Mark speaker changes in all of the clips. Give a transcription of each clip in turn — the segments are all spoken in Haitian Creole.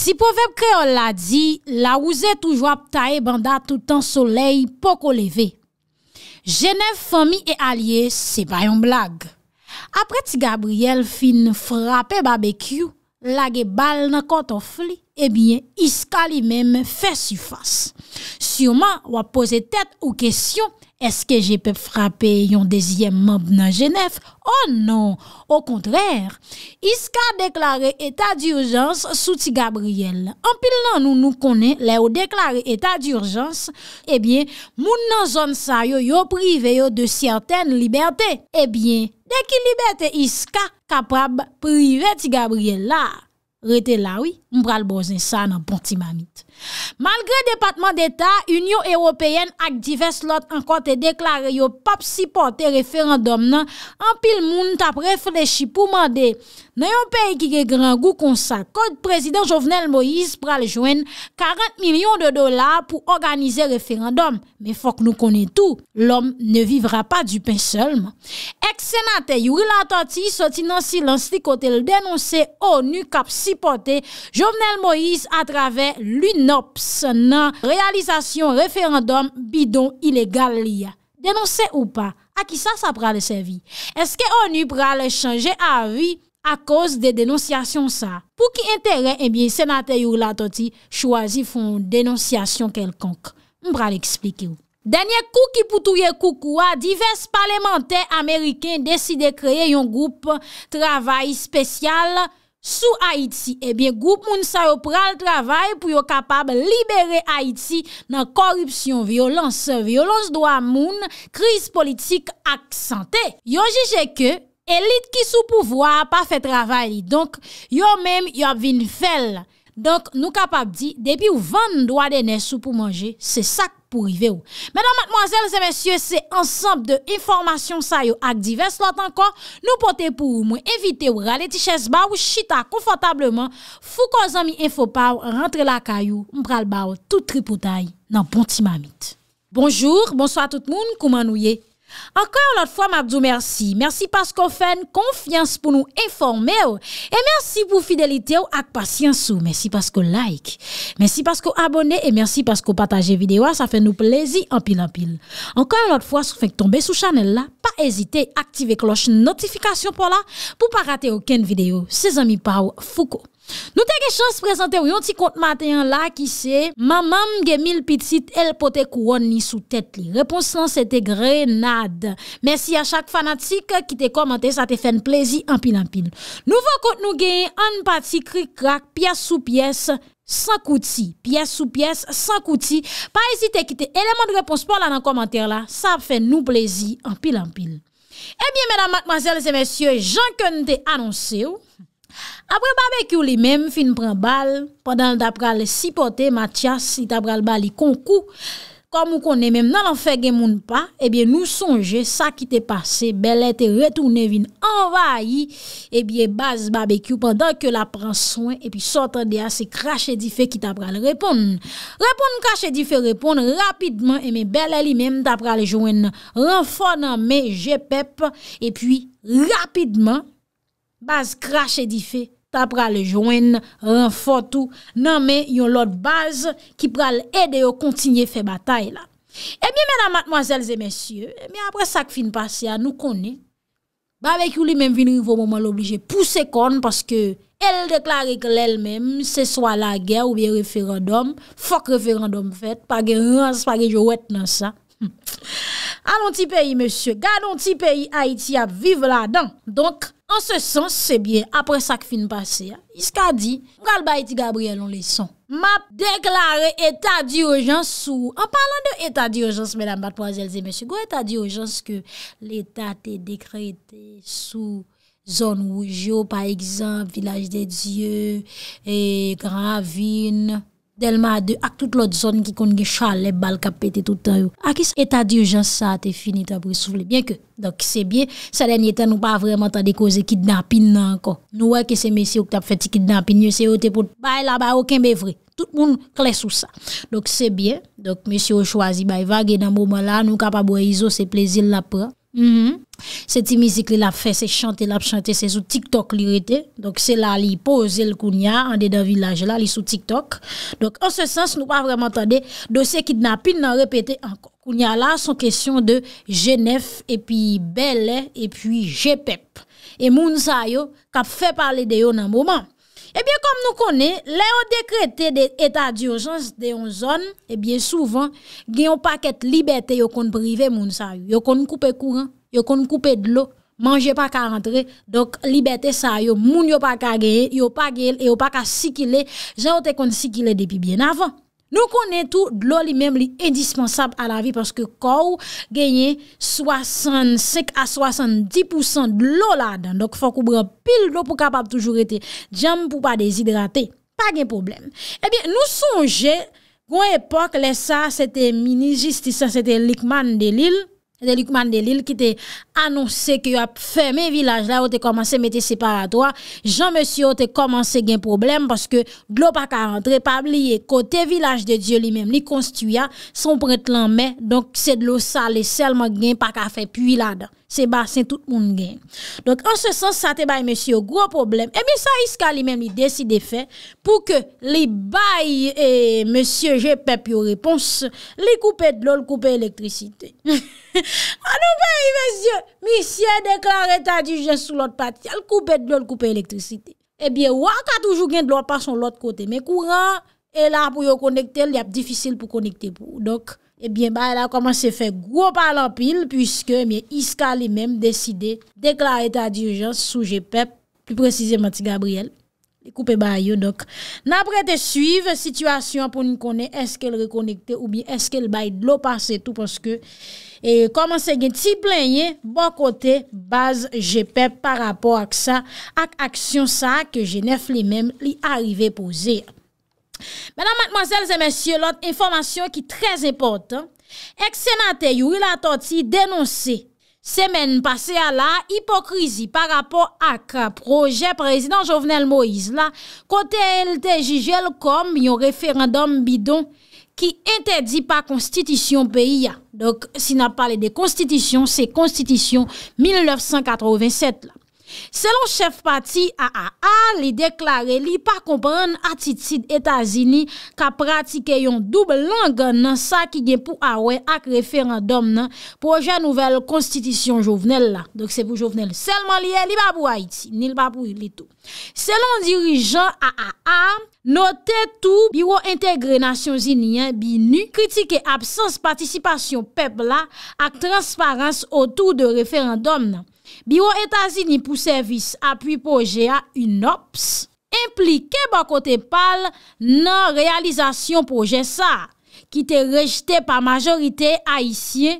Speaker 1: Si profep kreol la di, la ouze toujwa ptaye banda toutan soley poko leve. Genev fomi e alye, se bayon blag. Apre ti Gabriel fin frape bbq, lage bal nan kontofli, e bie iska li mem fes y fas. Syoma wap pose tet ou kesyon. Eske je pe frape yon dezyem mob nan jenef? Oh non, o kontrèr, iska deklare etat di urjans sou ti Gabriel. An pil nan nou nou konen le ou deklare etat di urjans, ebyen moun nan zon sa yo yo prive yo de syerten libertè. Ebyen deki libertè iska kaprab prive ti Gabriel la. rete lawi, mbral bozen sa nan bonti mamit. Malgre Depatman d'Etat, Union Européenne ak divers lot anko te deklare yo pap si pote referandom nan an pil moun tap reflechi pou mande. Nan yon peyi ki ge gran gou konsa, kod prezident Jovenel Moïse pral joen 40 milyon de dolar pou organize referandom. Men fok nou kone tou, l'om ne vivra pa du pen selman. Ek senate yuri lantoti soti nan silansi kote l denonse ONU kap si porté Jovenel Moïse a travè l'UNOPS nan Realisation Referendum Bidon Illégal Liya. Denonse ou pa? A ki sa sa pral se vi? Eske ONU pral chanje a vi a koz de denonsyasyon sa? Pou ki entere, ebyen senate yur la toti chwazi fon denonsyasyon kelkonk. M pral eksplike ou. Danye kou ki poutouye koukou a, divers parlementè ameriken deside kreye yon goup travay spesyal Sou Haiti, ebyen eh goup moun sa yo pral travay pou yo kapab libere Haiti nan korupsyon, violans, violans do a moun, kriz politik ak santè. Yo jije ke, elit ki sou pouvoi a pa fe travay, donk yo menm yo ap vin fel. Donk nou kapap di, debi ou vande ndwa dene sou pou manje, se sak pou rive ou. Medan matmoazel, zemensye, se ansap de informasyon sayo ak divers lotan kon, nou pote pou ou mwen evite ou rale ti ches ba ou chita konfotableman, fou kon zami enfopaw rentre la kayou mpral ba ou tout tripoutay nan bonti mamit. Bonjour, bonsoit tout moun, kouman nou ye? Ankon anot fwa mabdou mersi, mersi paskou fen konfians pou nou informe ou E mersi pou fidelite ou ak pasyans ou, mersi paskou like Mersi paskou abone e mersi paskou pataje videwa, sa fè nou plezi anpil anpil Ankon anot fwa sou fèk tombe sou chanel la, pa ezite aktive kloche notifikasyon pou la Pou pa rate ouken videyo, se zami pa ou fuko Nou te gen chans prezante ou yon ti kont maten la ki se Mamam gen mil pitit el pote kouon ni sou tet li Reponsan se te grenade Mersi a chak fanatik ki te komante sa te fene plezi an pil an pil Nouvo kont nou gen an pati krik krak piye sou piye sa kouti Piye sou piye sa kouti Pa esite ki te eleman de reponsan la nan komante la Sa fene nou plezi an pil an pil Ebyen menan matmazel se mensyo Jankon te anonse ou apre babekyou li mem fin pran bal pandan ta pral sipote matyas si ta pral bali konkou kom ou konen mem nan anfe gen moun pa ebyen nou sonje sa ki te pase bel ete retoune vin envayi ebyen bas babekyou pandan ke la pran son epyi sotan deya se krashe di fe ki ta pral repon repon krashe di fe repon rapidman ebyen bel li mem ta pral jouen renfonan me je pep epyi rapidman Baz krashe di fe, ta pral joen, ran fotou, nan men yon lot baz ki pral ede yo kontinye fe batay la. E mi mena matmoazelze mesye, e mi apre sak fin pasya, nou konen, ba vek you li men vin rivo mouman l'oblije pousse kon, paske el deklare ke l el men, se swa la ger ou bi referan dom, fok referan dom fet, pa gen rans, pa gen jowet nan sa. Alon ti peyi, monsye, galon ti peyi Haïti ap, vive la dan. Donk, an se sens, se bie, apre sak fin pase, iska di, mkal ba iti Gabriel, an lesan. Map deklare etat di ojans sou, an parlan de etat di ojans, menan bat po Azelze, monsye, go etat di ojans ke l'etat te dekrete sou zon woujyo, pa ekzan, village de dieu, e gravin... Delma de ak tout lot zon ki kon ge chal le bal kapete tout an yo. Ak is eta diyo jan sa te finit apre soufle. Bien ke, dok se bien, sa denye ten nou pa vreman ta de koze kit napin nan anko. Nou wè ke se mesi yo ki tap feti kit napin. Nye se yo te pout bay la ba oken be vre. Tout moun kles ou sa. Dok se bien, dok mesi yo chwazi bay vage nan mouman la. Nou kap aboyizo se plezil la pre. Mm-hmm. Sè ti mizik li la fè, sè chante, l ap chante, sè sou TikTok li rete Donk sè la li pose l kounya an de da vilaje la, li sou TikTok Donk an se sens nou pa vreman tade dosè ki dna pin nan repete Kounya la son kesyon de Genèf, epi Belè, epi Jepèp E moun sa yo kap fè pale de yo nan mouman Ebyen kom nou kone, le yo dekrete de eta diyo zon, ebyen eh souvan, gen yo paket libetè yo kon prive moun sa yo. Yo kon koupe kouan, yo kon koupe dlo, manje pa ka rentre, dok libetè sa yo, moun yo pa ka geye, yo pa geye, yo pa ka sikile, jen yo te kon sikile depi bien avan. Nou konen tou, dlou li mem li indispensab a la vi paske kou genye 65 a 70% dlou la dan. Dok fok ou bre pil dlou pou kapab toujou rete. Djam pou pa dezidrate, pa gen problem. Ebyen, eh nou sonje, kwen epok, lè sa, se te mini-jistisa, se te likman de l'ilm, Ete Likman Delil ki te anonsè ki yo ap fè mè vilaj la ou te komanse mète separatoa. Jean-Messie ou te komanse gen probleme paske glopak a rentre pabliye kote vilaj de Diyo li mèm li konstuya son pretlan mè. Donk se glop sa le selman gen pak a fè pwi la dan. Se basen, tout moun gen. Donk, an se sens, sa te baye, monsye, yo gro problem. E mi sa, iska li men mi deside fe, pou ke li baye, monsye, je pep yo repons, li koupe et blol, koupe elektrisite. An nou pe, monsye, mi siye deklare ta di jen sou lot pati, al koupe et blol, koupe elektrisite. E biye, wak a toujou gen blol pa son lot kote, me kouran, e la pou yo konekte, li ap difisil pou konekte pou, donk. Ebyen ba la koman se fe gro pa lopil pwiske iska li menm deside deklare ta dirijans sou GPEP. Pi prezise mati Gabriel, li koupe ba yo dok. Na prete suive, sitwasyon pou ni konen eske li rekonekte ou bi eske li baye dlo pase tout pwoske. E koman se gen ti plenye, bon kote baz GPEP par rapport ak sa ak aksyon sa ke Genève li menm li arrive pou Zeya. Mènan matmòzèl zè mèsyè, lòt informasyon ki trez epote, ek sè nantè yow il atoti denonsè sè men pasè a la hipokrizi par rapport ak projè prezident Jovenel Moïse la, kote el te jijèl kom yon referandom bidon ki entè di pa konstitisyon peyi ya. Dok, si nan pale de konstitisyon, se konstitisyon 1987 la. Selon chef parti A.A.A, li deklare li pa kompren atitid etazini ka pratike yon double langan nan sa ki gen pou awe ak referandom nan proje nouvel konstitisyon jovenel la. Dok se pou jovenel selman li e li babou a iti, ni li babou li tou. Selon dirijan A.A.A, note tou biwo integre nasyon zinien bi nu kritike absens patisipasyon pepla ak transparans otou de referandom nan. Biro Etazini pou servis apwi pouje a unops, implike bakote pal nan realizasyon pouje sa. ki te rejte pa majorite a isye,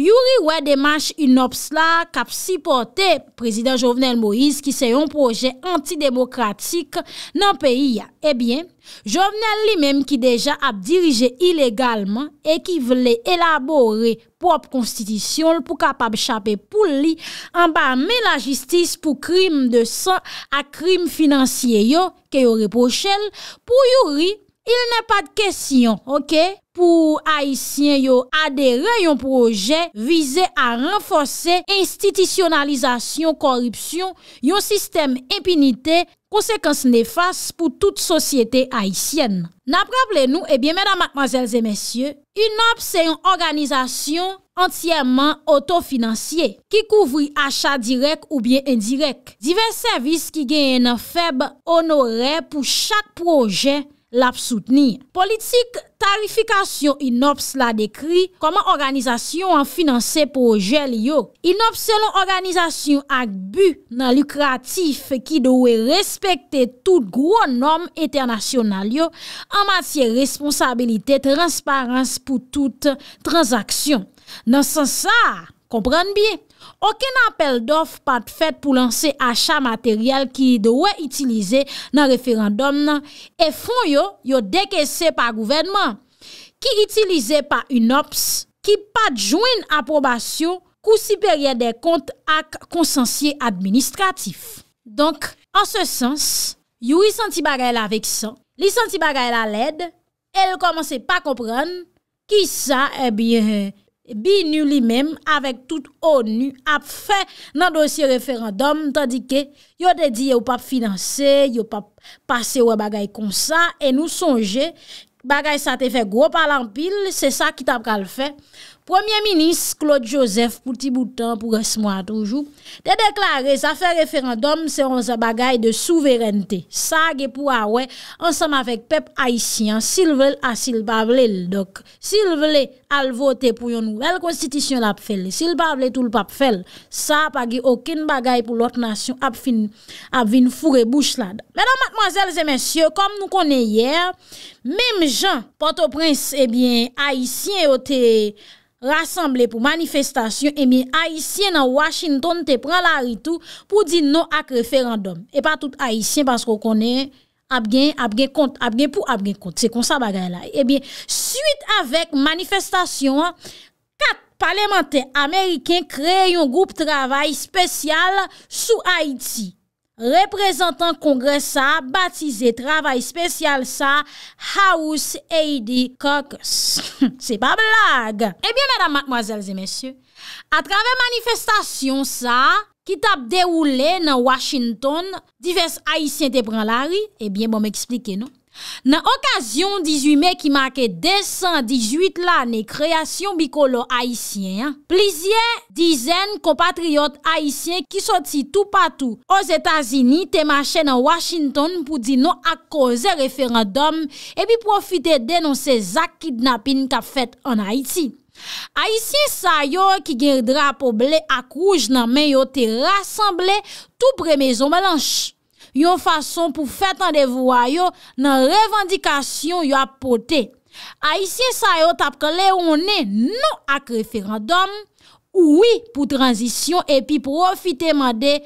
Speaker 1: yuri wè demache inops la kap sipote prezident Jovenel Moïse ki se yon proje anti-demokratik nan peyi ya. Ebyen, Jovenel li mèm ki deja ap dirije ilegalman e ki vle elabore pop konstitisyon pou kap ap chapè pou li ambame la jistis pou krim de sa a krim finansye yo ke yore pochel pou yuri... Il ne pa de kesyon, ok, pou Haitien yo adere yon proje vize a renfose institisyonalizasyon koripsyon yon sistem impinite konsekans nefas pou tout sosyete Haitien. Na preble nou, ebyen, eh mèdam, akmazèlzè, mèsyè, yon nop se yon organizasyon antiyèman auto-finansyè ki kouvri achat direk ou bien indirek. Divers servis ki genyen feb honorè pou chak proje... Lap soutenir Politik tarifikasyon inops la dekri Koman organizasyon an finanse pou jel yo Inops selon organizasyon ak bu nan lukratif Ki dowe respekte tout gwo nom eternasyon nal yo An matye responsabilite transparans pou tout transaksyon Nan san sa, kompran biye Aken apel dof pat fet pou lanse achat materyal ki dewe itilize nan referandom nan e fon yo yo deke se pa gouvenman ki itilize pa un ops ki pat jwen aprobasyon kousi perye de kont ak konsensye administratif. Donk, an se sens, yu li santi bagay la vek san, li santi bagay la led, el komanse pa kompran ki sa e eh bie he. Bi nou li mèm, avèk tout ou nou ap fè nan dosye referandum, tadike yo te di yo pap finanse, yo pap pase wè bagay kon sa, e nou sonje bagay sa te fè gwo palan pil, se sa ki tap kal fè. Premier Minis Claude Joseph, pouti boutan pou resmo a toujou, de deklare zafè referendum se ron zabagay de souverente. Sa ge pou awe, ansam avèk pep Haitien, sil vel asil pavle l'dok, sil vel alvote pou yon nouvel konstitisyon la pfèle, sil pavle tout l'pap fèle, sa pa ge okin bagay pou lote nasyon ap fin avin fure bouch la. Menon, mademoiselles et messieurs, kom nou konen yè, mem jen, pote prince, eh bien, Haitien o te... rassemble pou manifestasyon e eh bin Haitien nan Washington te pran la ritu pou di nou ak referandum e pa tout Haitien pasko konen abgen, abgen kont abgen pou abgen kont, se kon sa bagay la e bin suite avek manifestasyon kat parlamenter Ameriken kreye yon group travay spesyal sou Haiti Reprezentant kongres sa, batize travay spesyal sa, House A.D. Cox. Se pa blag! Ebyen, eh madame, mademoiselles et messieurs, a travay manifestasyon sa, ki tap deroule nan Washington, divers haisyen te pran lari, ebyen, eh bon me eksplike nou. Nan okasyon 18 mek ki make 218 la ne kreasyon bikolo Haitien, plizye dizen kompatriyot Haitien ki soti tou patou o Zetazini temache nan Washington pou di nou ak koze referandom e bi profite denon se zak kidnapin kap fet an Haiti. Haitien sa yo ki ger drapo ble ak rouj nan men yo te rassemble tou premezon balanchi. yon fason pou fèt an devoy yo nan revendikasyon yo apote. Aisyen sa yo tapkele ou ne nou ak referendum, ouwi pou transisyon epi profite mande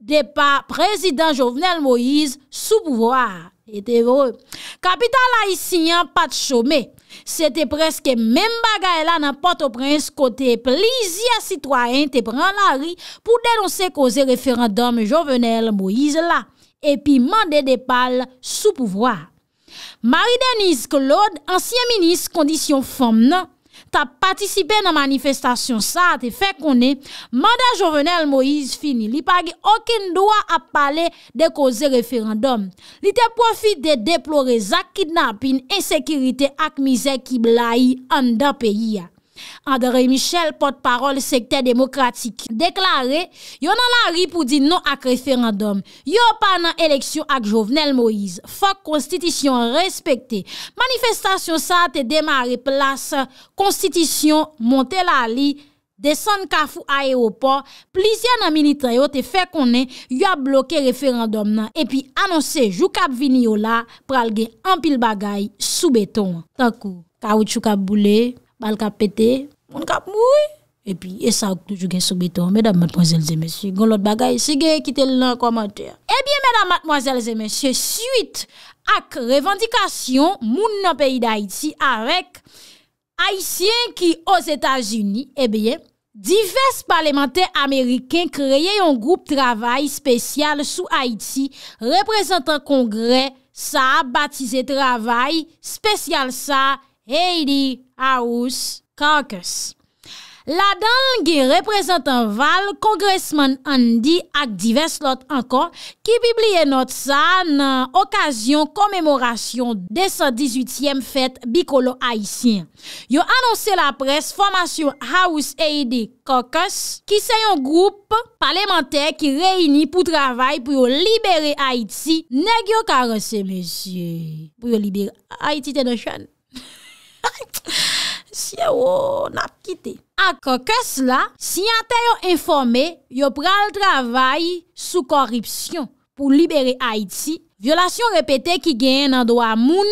Speaker 1: de pa prezident Jovenel Moïse sou pouvoar. Kapital Aisyen pat chome. Se te preske men bagay la nan patoprens kote plizi a sitwayen te pran la ri pou denonse koze referendum Jovenel Moïse la. Epi mande depal sou pouvwa. Mari Denise Claude, ansyen minis kondisyon fom nan, ta patisipe nan manifestasyon sa te fe konen, mande jovenel Moise Fini li pagi oken doa ap pale de koze referandom. Li te profite de deplore zak kidnap in esekirite ak mize kiblai an da peyi ya. André Michel, potparol sekter demokratik, deklare, yon nan la ripou di nou ak referendum, yon pa nan eleksyon ak Jovenel Moïse, fok konstitisyon respekte, manifestasyon sa te demare plas, konstitisyon monte la li, desen kafou a eropor, plisyon nan militaryo te fe konen, yon bloke referendum nan, epi anonse jou kap vini yo la, pral gen anpil bagay soubeton. Takou, kawit chou kap boule. Bal kap pete, moun kap mouye. E pi, e sa ouk toujou gen soubeton. Mèdame madmoizel zemesye, goun lot bagay, se genye kite lè nan komentèr. E eh biè, mèdame madmoizel zemesye, suite ak revendikasyon moun nan peyi da Haiti arek Haitien ki os Etats-Unis, e eh biè, divers parlementèr Ameriken kreye yon groupe travay spesyal sou Haiti reprezentan kongre sa, batize travay spesyal sa, Eidi, Aous, Karkas. La dan gen reprezentan val, kongresman an di ak divers lot ankon, ki bibliye not sa nan okasyon komemorasyon desan 18yem fet bikolo Haitien. Yo anonsen la pres, formasyon Aous, Eidi, Karkas, ki se yon groupe palementer ki reyni pou travay pou yo libere Haiti, ne gyo karese, mesye, pou yo libere Haiti tenoshan. Ait, siye wou nap kite. Ak, kes la, si yon te yon informe, yon pral travay sou korripsyon pou libere Haiti. Violasyon repete ki gen nan do a moun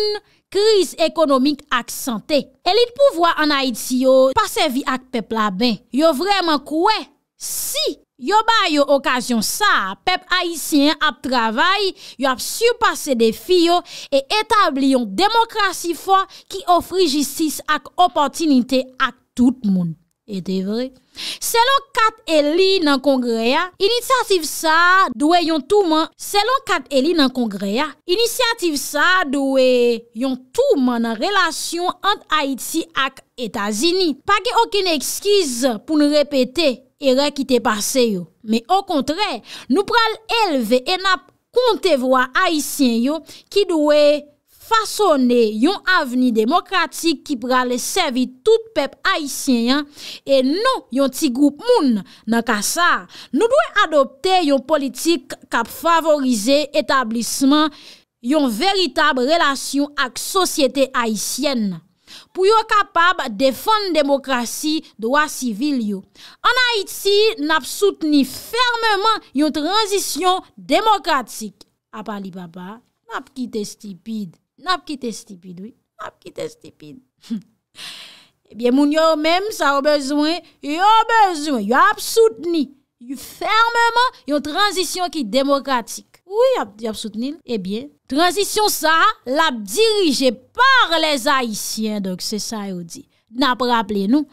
Speaker 1: kriz ekonomik ak sante. Elit pou vwa an Haiti yon pasevi ak pepla ben. Yon vreman kwe, si! Yo bayo okasyon sa, pep haisyen ap travay, yo ap supase defiyo e etabliyon demokrasi fwa ki ofri jistis ak opotinite ak tout moun. E te vre, selon kat eli nan kongreya, inisiativ sa dwe yon touman nan relasyon ant Aiti ak Etazini. Pake oken ekskiz pou nou repete era ki te pase yo. Me o kontre, nou pral elve en ap konte vwa Aitien yo ki dwe... fasonè yon avni demokratik ki pralè sevi tout pep Haitien, e nou yon ti group moun nan kasa, nou bwè adopte yon politik kap favorize etablisman yon veritab relasyon ak sosyete Haitien, pou yon kapab defon demokrasi doa sivil yo. An Haiti nap soutni fermeman yon transisyon demokratik. A pali baba, nap kite stipid. Nap ki te stipid, wè? Nap ki te stipid. Ebyen moun yo mèm sa yo bezwen, yo bezwen, yo ap soutenil. Yo fermèman, yo transition ki demokratik. Wè, yo ap soutenil? Ebyen, transition sa, l ap dirije par les Haitien, dok se sa yo di. Nap rappele nou.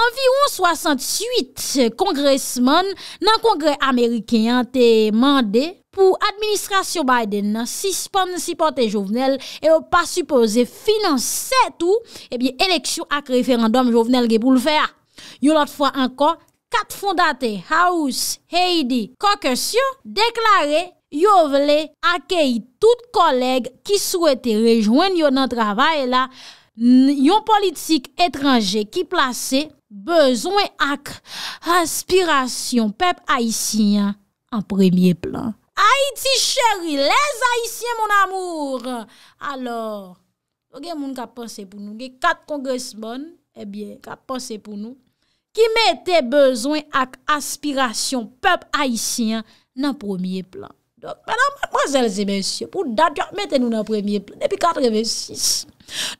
Speaker 1: Anvioun 68 kongresman, nan kongre Ameriken yante mande, pou administrasyon Biden nan sisponsipote jovenel e ou pa suppose finanse tout, ebyen, eleksyon ak referandom jovenel ge pou l'fe a. Yo lot fwa ankon, kat fondate, House, Heidi, kokes yo, deklare yo vle akeyi tout koleg ki souwete rejoen yo nan travay la yon politik etranje ki plase bezon e ak aspirasyon pep Aisyen an premye plan. Haiti chéri, les Haitiens mon amour. Alors, yo gen moun ka pense pou nou. Gen kat kongresman, e eh bien, ka pense pou nou. Ki mette bezwen ak aspirasyon pep Haitien nan premier plan. Donc, madame, mademoiselle, et messieurs, pour dat, mette nou nan premier plan. Depi 1986.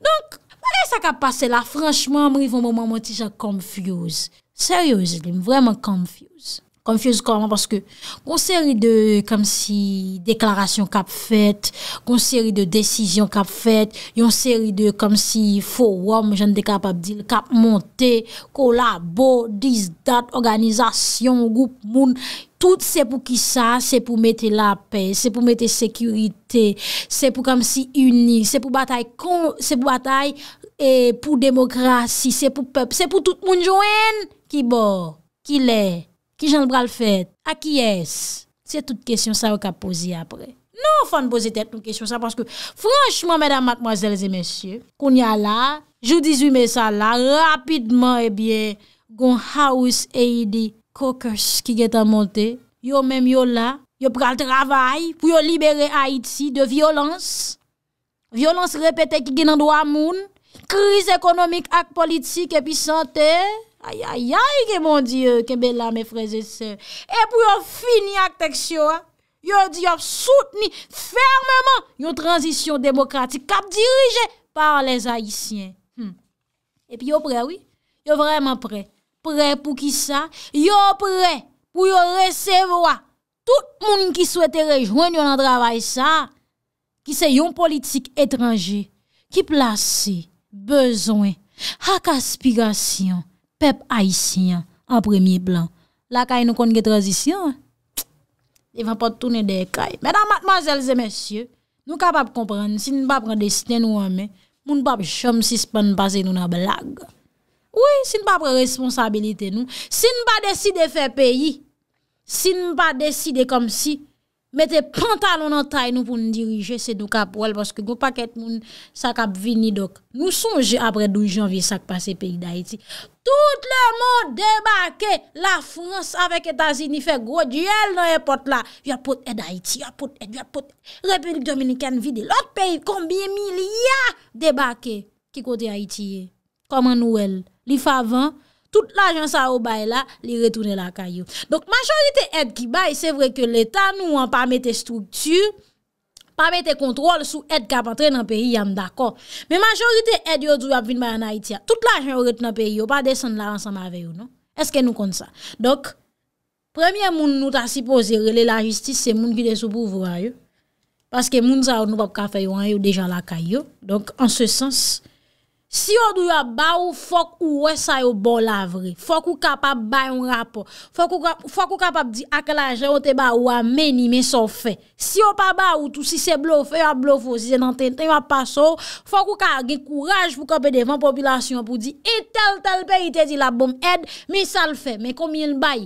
Speaker 1: Donc, wè gen sa ka passe la? Franchement, mou y fon mou mou mou ticha confuse. Seryo, jelim, vwèman confuse. kon fyez kon an, paske kon seri de, kon si deklarasyon kap fet, kon seri de desisyon kap fet, yon seri de, kon si forum, jan dek kap ap dil, kap monte, kolabo, disdat, organizasyon, goup moun, tout se pou ki sa, se pou mette la pe, se pou mette sekurite, se pou kon si uni, se pou batay kon, se pou batay, e pou demokrasi, se pou pep, se pou tout moun joen, ki bor, ki lè, Ki jan bral fèt? A ki es? Se tout kèsyon sa ou ka posi apre? Non, fan posi tèt nou kèsyon sa, panche ke franchman, mèdam, mèdame, mwazèl, zè mèsyè, kon ya la, jou 18 mèsa la, rapidman, e eh bie, gon haous e yi di kokèch ki gèt a montè, yo mèm yo la, yo pral travay, pou yo libere Haiti de violans, violans repètè ki gè nan do amoun, kriz ekonomik ak politik epi santè, Ayayay, ke mon diyo, euh, ke bela me freze se. E pou yo fini ak teksyo, yo diyo soutni fermeman yon transisyon demokratik kap dirije par les Haitien. Hmm. E pi yo pre, yo vreman pre. Pre pou ki sa, yo pre pou yo resevo a. Tout moun ki souete rejoen yon an dravay sa. Ki se yon politik etranje ki plase bezon ak aspigasyon. Pep ayisyen, an premye plan. La kay nou konge transisyen, e va pa toune dey kay. Mèdam, matman, zèlze, mèsyè, nou kapap kompren, si nou pa prendesite nou wame, moun pap chom si span pase nou nan blag. Ouye, si nou pa pre responsabilite nou, si nou pa deside fe peyi, si nou pa deside kom si, mette pantalon nan tay nou pou nou dirije se dou kap wèl, poske goupak et moun sak ap vini dok. Nou sonje apre dou janvi sak pase peyi da iti. Tout lè mò débake la Frans avèk etazini fè gwo djèl nan yè pot la. Vya pot ed Aïti, vya pot ed, vya pot. Republik Dominikèn vide lòt peyi, kombye mili ya débake ki kote Aïti ye. Koman nou el, li favan, tout l'agen sa ou bay la, li retounen la kayo. Donk man chanjite ed ki bay, se vre ke l'Etat nou an pa mette struktu, pa mette kontrol sou ed ka patre nan peyi yam d'akor. Me majorite ed yo dwe ap vin bayan ayitya, tout la jen yo ret nan peyi yo, pa desen la ansan ma veyo, no? Eske nou kon sa? Dok, premye moun nou ta sipo zirele la jistis, se moun ki de sou pouvo a yo, paske moun za ou nou pa pa feyo a yo, deja la ka yo. Dok, an se sens, Si yo do yo ba ou, fok ou wè sa yo bon la vre. Fok ou kapap bay un rapor. Fok ou kapap di ak la jè ou te ba ou a meni men so fè. Si yo pa ba ou tou, si se blo fè ou a blo fò, si se nan ten ten ou a pa so, fok ou ka agè kouraj pou kapè devan populasyon pou di, et tel tel pe itè di la bom ed, men sal fè, men komil bay.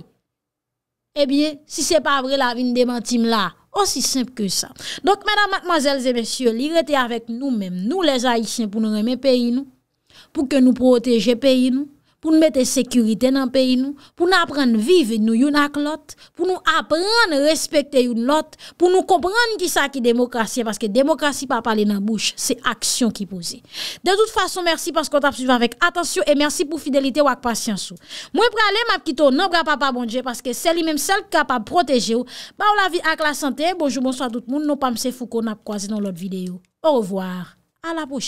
Speaker 1: Ebyè, eh si se pa vre la vin demantim la, osi semp ke sa. Donk mena matmazèl zè mèsyò, li rete avèk nou mèm, nou lè zayishè pou nou remè peyi nou. pou ke nou proteje peyi nou, pou nou mette sekurite nan peyi nou, pou nou apren vive nou yon ak lot, pou nou apren respekte yon lot, pou nou kompren ki sa ki demokrasye, paske demokrasye pa pale nan bouche, se aksyon ki pouze. De tout fason, mersi, paske kontap suivan vek, atensyon, e mersi pou fidelite wak pasyansou. Mwen pre ale, map kito, nan bra pa pa bondje, paske seli menm sel ka pa proteje ou, ba ou la vi ak la sante, bonjou, bonso non a tout moun, nou pa mse fou kon ap kwaze nan lot videyo. Au revoir, a la po